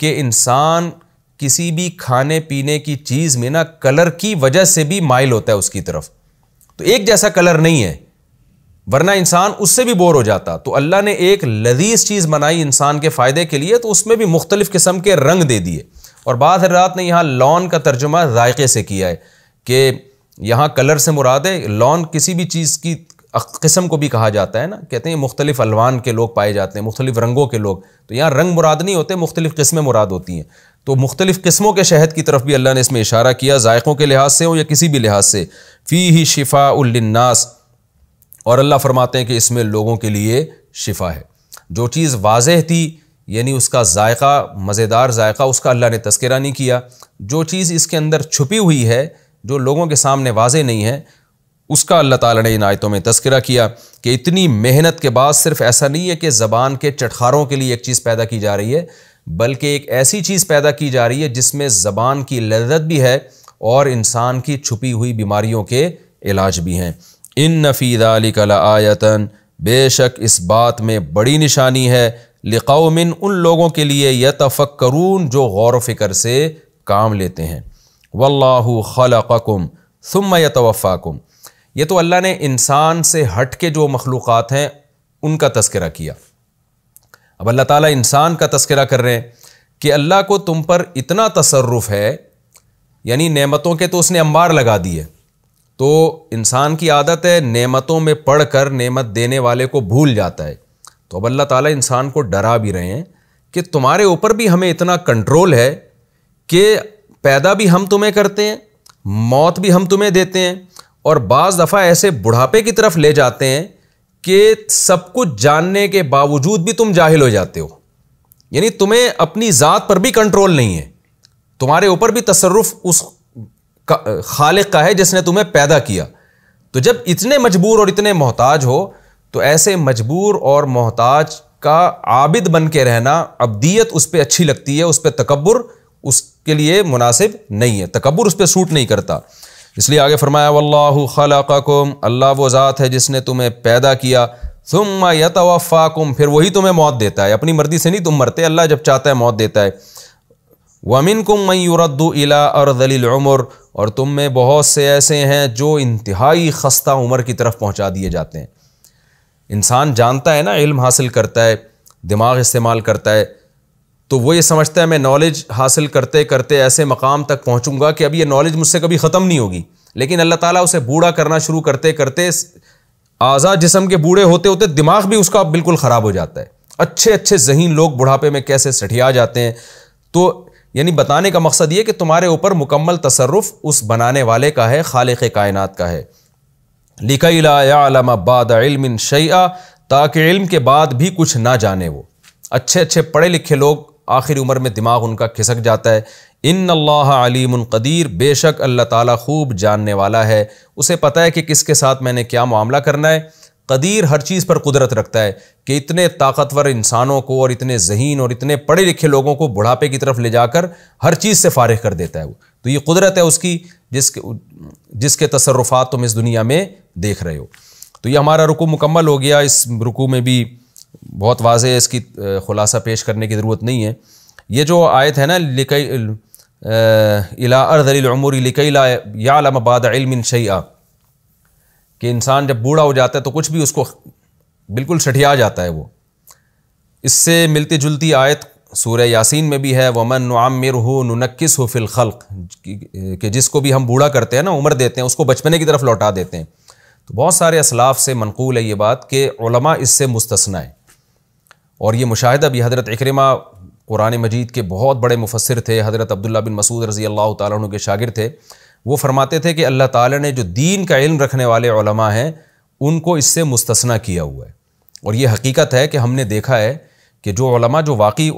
S1: कि इंसान किसी भी खाने पीने की चीज़ में ना कलर की वजह से भी माइल होता है उसकी तरफ़ तो एक जैसा कलर नहीं है वरना इंसान उससे भी बोर हो जाता तो अल्लाह ने एक लजीज चीज़ बनाई इंसान के फ़ायदे के लिए तो उसमें भी मुख्तलिफ़ किस्म के रंग दे दिए और बाद रात ने यहाँ लॉन का तर्जुमा जायके से किया है कि यहाँ कलर से मुराद है लॉन किसी भी चीज़ की किस्म को भी कहा जाता है ना कहते हैं मुख्तलिफ अलवान के लोग पाए जाते हैं मुख्तलिफ रंगों के लोग तो यहाँ रंग मुराद नहीं होते मुख्तलिफ किस्में मुराद होती हैं तो मुख्तलिफ़ किस्मों के शहद की तरफ भी अल्लाह ने इसमें इशारा किया जायक़ों के लिहाज से हो या किसी भी लिहाज से फ़ी ही शिफा उल्नास और अल्लाह फरमाते हैं कि इसमें लोगों के लिए शिफा है जो चीज़ वाजह थी यानी उसका जायका मज़ेदार जायका उसका अल्लाह ने तस्करा नहीं किया जो चीज़ इसके अंदर छुपी हुई है जो लोगों के सामने वाज नहीं है उसका अल्लाह ताला ने इन आयतों में तस्करा किया कि इतनी मेहनत के बाद सिर्फ ऐसा नहीं है कि ज़बान के चटखारों के लिए एक चीज़ पैदा की जा रही है बल्कि एक ऐसी चीज़ पैदा की जा रही है जिसमें ज़बान की लजत भी है और इंसान की छुपी हुई बीमारियों के इलाज भी हैं इन नफीद अली कला आयतन बेशक इस बात में बड़ी निशानी है लिकाउमिन उन लोगों के लिए यह करून जो गौर फिक्र से काम लेते हैं वल्लाहु खलकुम सुम यतवफ़ाकुम ये तो अल्लाह ने इंसान से हट के जो मखलूक़ात हैं उनका तस्करा किया अब अल्लाह ताला इंसान का तस्करा कर रहे हैं कि अल्लाह को तुम पर इतना तसरफ़ है यानी नेमतों के तो उसने अंबार लगा दिए तो इंसान की आदत है नेमतों में पढ़ कर नेमत देने वाले को भूल जाता है तो अब अल्लाह ताला इंसान को डरा भी रहे हैं कि तुम्हारे ऊपर भी हमें इतना कंट्रोल है कि पैदा भी हम तुम्हें करते हैं मौत भी हम तुम्हें देते हैं और बाज़ दफ़ा ऐसे बुढ़ापे की तरफ ले जाते हैं कि सब कुछ जानने के बावजूद भी तुम जाहिल हो जाते हो यानी तुम्हें अपनी ज़ात पर भी कंट्रोल नहीं है तुम्हारे ऊपर भी तसरफ उस खालिक का है जिसने तुम्हें पैदा किया तो जब इतने मजबूर और इतने मोहताज हो तो ऐसे मजबूर और मोहताज का आबिद बन के रहना अबदीत उस पर अच्छी लगती है उस पर तकबर उसके लिए मुनासिब नहीं है तकबर उस पर सूट नहीं करता इसलिए आगे फरमाया वल्लाह खलाकुम अल्लाह वो ज़ात है जिसने तुम्हें पैदा किया तुम यतवाफ़ाकुम फिर वही तुम्हें मौत देता है अपनी मर्ज़ी से नहीं तुम मरते अल्लाह जब चाहता है मौत देता है वमिन कुम मयूरद्दू इला और दलील उमर और तुम में बहुत से ऐसे हैं जो इंतहाई खस्ता उम्र की तरफ पहुँचा दिए जाते हैं इंसान जानता है ना इल्म हासिल करता है दिमाग इस्तेमाल करता है तो वो ये समझता है मैं नॉलेज हासिल करते करते ऐसे मकाम तक पहुँचूँगा कि अब ये नॉलेज मुझसे कभी ख़त्म नहीं होगी लेकिन अल्लाह ताला उसे बूढ़ा करना शुरू करते करते आज़ाद जिसम के बूढ़े होते होते दिमाग भी उसका बिल्कुल ख़राब हो जाता है अच्छे अच्छे जहीन लोग बुढ़ापे में कैसे सठिया जाते हैं तो यानी बताने का मकसद ये कि तुम्हारे ऊपर मुकम्मल तसरफ़ उस बनाने वाले का है खालिक कायन का है लिकईलाम बाद इल्म शैया ताकि इल्म के बाद भी कुछ ना जाने वो अच्छे अच्छे पढ़े लिखे लोग आखिरी उम्र में दिमाग उनका खिसक जाता है इन अल्लाह अलीम कदीर बेशक अल्लाह ताला खूब जानने वाला है उसे पता है कि किसके साथ मैंने क्या मामला करना है कदीर हर चीज़ पर कुदरत रखता है कि इतने ताकतवर इंसानों को और इतने जहीन और इतने पढ़े लिखे लोगों को बुढ़ापे की तरफ ले जाकर हर चीज़ से फारग कर देता है वो तो ये कुदरत है उसकी जिसके जिसके तसरफात तुम इस दुनिया में देख रहे हो तो ये हमारा रुकू मुकम्मल हो गया इस रुकू में भी बहुत वाज इसकी खुलासा पेश करने की ज़रूरत नहीं है ये जो आयत है ना लिकई इला अर्दलीमूरी लिकई ला यालमबाद इलमिन शैया कि इंसान जब बूढ़ा हो जाता है तो कुछ भी उसको बिल्कुल सठिया जाता है वो इससे मिलती जुलती आयत सूर्य यासीन में भी है वमन नामिर हो नुनक्स हो फ़िलखल्क कि जिसको भी हम बूढ़ा करते हैं ना उम्र देते हैं उसको बचपने की तरफ लौटा देते हैं तो बहुत सारे असलाफ से मनकूल है ये बात कि इससे मुस्तना है और ये मुशाह भी हज़रत इक्रमा कुरान मजीद के बहुत बड़े मुफसर थे हज़रत अब्दुल्ला बिन मसूद रज़ी अल्लाह तु के शागिर थे वो फरमाते थे कि अल्लाह ताली ने जो दीन का इल्म रखने वाले हैं उनको इससे मुस्तना किया हुआ है और ये हकीकत है कि हमने देखा है कि जो जो वाकई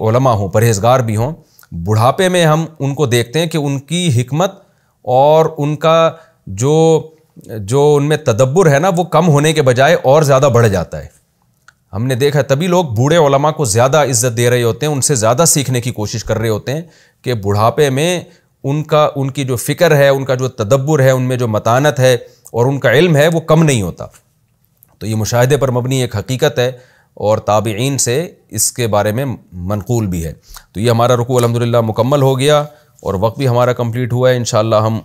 S1: हों परहेजगार भी हों बुढ़ापे में हम उनको देखते हैं कि उनकी हमत और उनका जो जो उनमें तदब्बर है ना वो कम होने के बजाय और ज़्यादा बढ़ जाता है हमने देखा तभी लोग बूढ़े ओलमा को ज़्यादा इज्जत दे रहे होते हैं उनसे ज़्यादा सीखने की कोशिश कर रहे होते हैं कि बुढ़ापे में उनका उनकी जो फ़िक्र है उनका जो तदब्बर है उनमें जो मतानत है और उनका इल्म है वो कम नहीं होता तो ये मुशाहदे पर मबनी एक हकीकत है और ताबीन से इसके बारे में मनकूल भी है तो ये हमारा रुकू अलहमदिल्ला मुकम्मल हो गया और वक्त भी हमारा कम्प्लीट हुआ है इन हम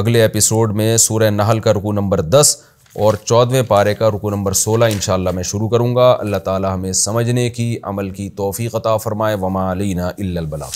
S1: अगले एपिसोड में सूर्य नहल का रुकू नंबर दस और चौदहवें पारे का रुकू नंबर सोलह इन मैं शुरू करूँगा अल्लाह ताली हमें समझने की अमल की तोफ़ी क़ता फ़रमाए वमा अलीना इल्लल